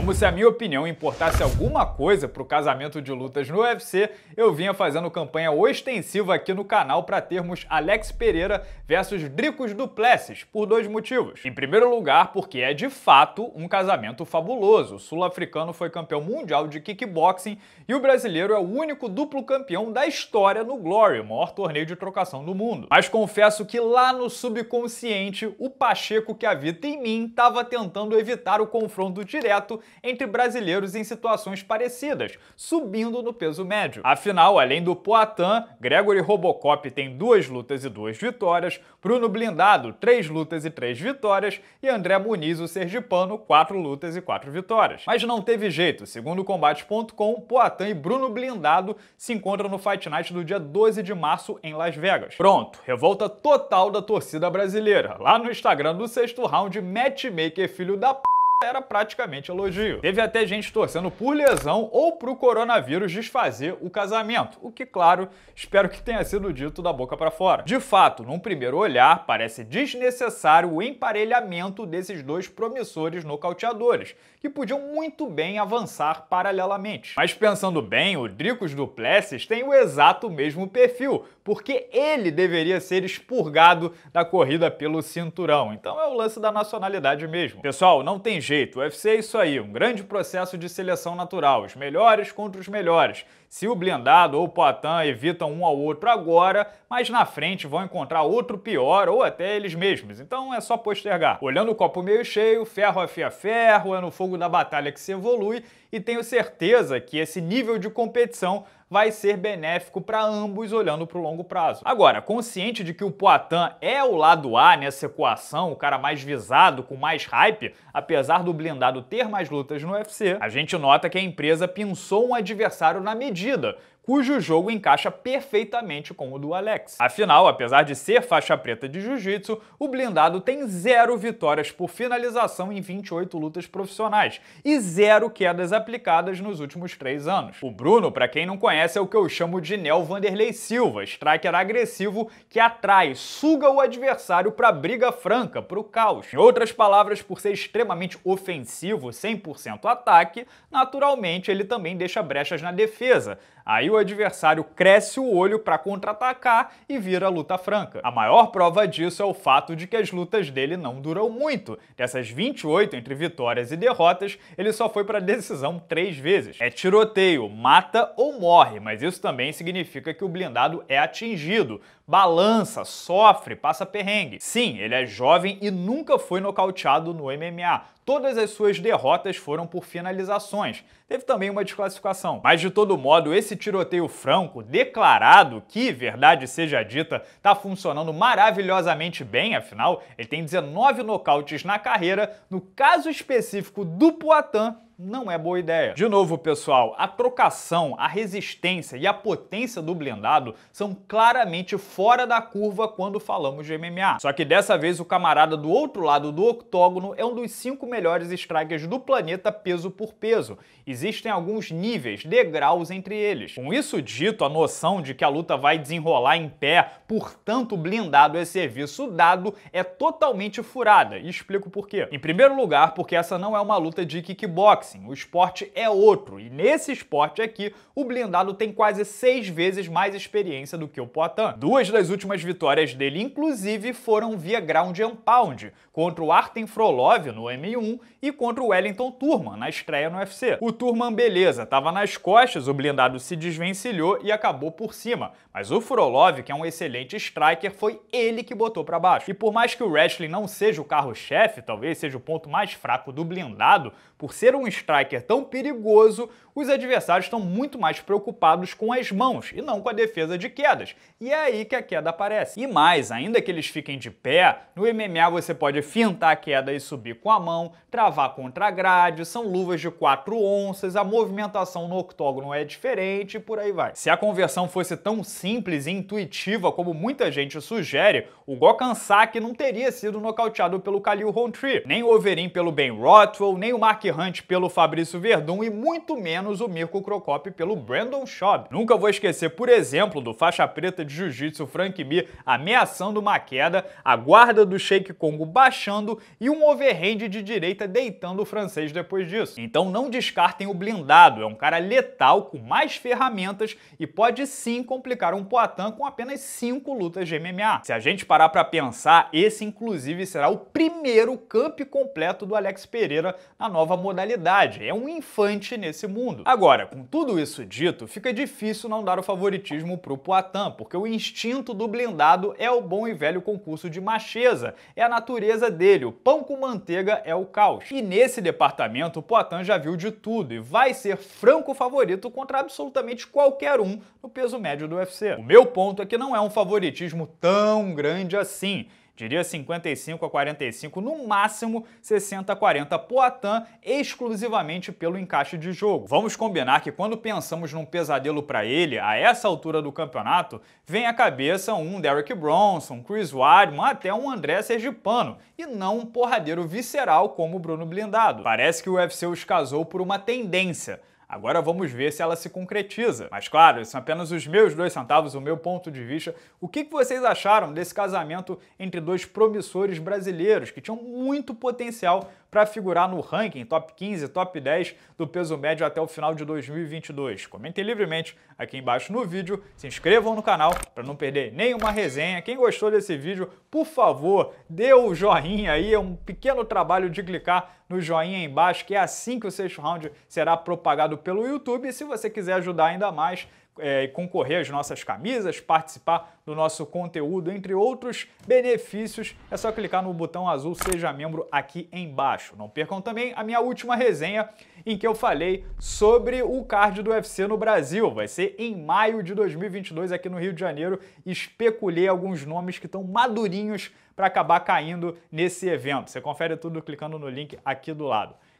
Como se a minha opinião importasse alguma coisa pro casamento de lutas no UFC, eu vinha fazendo campanha ostensiva aqui no canal para termos Alex Pereira versus Dricos Duplessis, por dois motivos. Em primeiro lugar, porque é de fato um casamento fabuloso. O sul-africano foi campeão mundial de kickboxing e o brasileiro é o único duplo campeão da história no Glory, o maior torneio de trocação do mundo. Mas confesso que lá no subconsciente, o Pacheco que habita em mim estava tentando evitar o confronto direto entre brasileiros em situações parecidas, subindo no peso médio. Afinal, além do Poitin, Gregory Robocop tem duas lutas e duas vitórias, Bruno Blindado, três lutas e três vitórias, e André Muniz, o sergipano, quatro lutas e quatro vitórias. Mas não teve jeito, segundo combate.com, Poitin e Bruno Blindado se encontram no Fight Night do dia 12 de março em Las Vegas. Pronto, revolta total da torcida brasileira. Lá no Instagram do sexto round, Matchmaker Filho da P era praticamente elogio. Teve até gente torcendo por lesão ou pro coronavírus desfazer o casamento, o que, claro, espero que tenha sido dito da boca para fora. De fato, num primeiro olhar, parece desnecessário o emparelhamento desses dois promissores nocauteadores, que podiam muito bem avançar paralelamente. Mas pensando bem, o Dricos Duplessis tem o exato mesmo perfil, porque ele deveria ser expurgado da corrida pelo cinturão. Então é o lance da nacionalidade mesmo. Pessoal, não tem jeito jeito. O UFC é isso aí, um grande processo de seleção natural, os melhores contra os melhores. Se o blindado ou o Poitin evitam um ao outro agora, mas na frente vão encontrar outro pior ou até eles mesmos. Então é só postergar. Olhando o copo meio cheio, ferro afia ferro, é no fogo da batalha que se evolui e tenho certeza que esse nível de competição vai ser benéfico para ambos olhando para o longo prazo. Agora, consciente de que o Poitin é o lado A nessa equação, o cara mais visado, com mais hype, apesar do blindado ter mais lutas no UFC, a gente nota que a empresa pensou um adversário na medida, cujo jogo encaixa perfeitamente com o do Alex. Afinal, apesar de ser faixa preta de jiu-jitsu, o blindado tem zero vitórias por finalização em 28 lutas profissionais e zero quedas aplicadas nos últimos três anos. O Bruno, para quem não conhece, é o que eu chamo de Neo Vanderlei Silva, striker agressivo que atrai, suga o adversário para briga franca, para o caos. Em outras palavras, por ser extremamente ofensivo, 100% ataque, naturalmente ele também deixa brechas na defesa, Aí o adversário cresce o olho para contra-atacar e vira luta franca. A maior prova disso é o fato de que as lutas dele não duram muito. Dessas 28 entre vitórias e derrotas, ele só foi para decisão três vezes. É tiroteio, mata ou morre, mas isso também significa que o blindado é atingido, balança, sofre, passa perrengue. Sim, ele é jovem e nunca foi nocauteado no MMA todas as suas derrotas foram por finalizações. Teve também uma desclassificação. Mas de todo modo, esse tiroteio franco, declarado que, verdade seja dita, está funcionando maravilhosamente bem, afinal, ele tem 19 nocautes na carreira. No caso específico do Poitin, não é boa ideia. De novo, pessoal, a trocação, a resistência e a potência do blindado são claramente fora da curva quando falamos de MMA. Só que dessa vez o camarada do outro lado do octógono é um dos cinco melhores strikers do planeta peso por peso. Existem alguns níveis, degraus entre eles. Com isso dito, a noção de que a luta vai desenrolar em pé, portanto blindado é serviço dado, é totalmente furada. E explico por quê. Em primeiro lugar, porque essa não é uma luta de kickbox, o esporte é outro, e nesse esporte aqui, o blindado tem quase seis vezes mais experiência do que o Poitin. Duas das últimas vitórias dele, inclusive, foram via ground and pound, contra o Artem Frolov no M1 e contra o Wellington Turman na estreia no UFC. O Turman, beleza, tava nas costas, o blindado se desvencilhou e acabou por cima, mas o Frolov, que é um excelente striker, foi ele que botou para baixo. E por mais que o wrestling não seja o carro-chefe, talvez seja o ponto mais fraco do blindado, por ser um striker tão perigoso, os adversários estão muito mais preocupados com as mãos e não com a defesa de quedas. E é aí que a queda aparece. E mais, ainda que eles fiquem de pé, no MMA você pode fintar a queda e subir com a mão, travar contra a grade, são luvas de 4 onças, a movimentação no octógono é diferente e por aí vai. Se a conversão fosse tão simples e intuitiva como muita gente sugere, o Gokhan Saki não teria sido nocauteado pelo Khalil Rountree, nem o Overeem pelo Ben Rothwell, nem o Mark Hunt pelo Fabrício Verdun e muito menos o Mirko Crocop pelo Brandon Schaub. Nunca vou esquecer, por exemplo, do faixa preta de jiu-jitsu Frank Mir ameaçando uma queda, a guarda do Shake Congo baixando e um overhand de direita deitando o francês depois disso. Então não descartem o blindado, é um cara letal com mais ferramentas e pode sim complicar um Poitin com apenas 5 lutas de MMA. Se a gente parar para pensar, esse inclusive será o primeiro camp completo do Alex Pereira na nova modalidade verdade, é um infante nesse mundo. Agora, com tudo isso dito, fica difícil não dar o favoritismo pro Poitin, porque o instinto do blindado é o bom e velho concurso de macheza, é a natureza dele, o pão com manteiga é o caos. E nesse departamento, o Poitin já viu de tudo e vai ser franco favorito contra absolutamente qualquer um no peso médio do UFC. O meu ponto é que não é um favoritismo tão grande assim, Diria 55 a 45, no máximo 60 a 40 Poatan, exclusivamente pelo encaixe de jogo. Vamos combinar que quando pensamos num pesadelo para ele, a essa altura do campeonato, vem à cabeça um Derrick Bronson, Chris Weidman, até um André Sergipano, e não um porradeiro visceral como o Bruno Blindado. Parece que o UFC os casou por uma tendência, Agora vamos ver se ela se concretiza. Mas claro, são apenas os meus dois centavos, o meu ponto de vista. O que vocês acharam desse casamento entre dois promissores brasileiros que tinham muito potencial para figurar no ranking top 15, top 10 do peso médio até o final de 2022? Comentem livremente aqui embaixo no vídeo, se inscrevam no canal para não perder nenhuma resenha. Quem gostou desse vídeo, por favor, dê o joinha aí, é um pequeno trabalho de clicar no joinha embaixo, que é assim que o sexto round será propagado pelo YouTube. E se você quiser ajudar ainda mais é, e é, concorrer às nossas camisas, participar do nosso conteúdo, entre outros benefícios, é só clicar no botão azul Seja Membro aqui embaixo. Não percam também a minha última resenha em que eu falei sobre o card do UFC no Brasil. Vai ser em maio de 2022 aqui no Rio de Janeiro. Especulei alguns nomes que estão madurinhos para acabar caindo nesse evento. Você confere tudo clicando no link aqui do lado.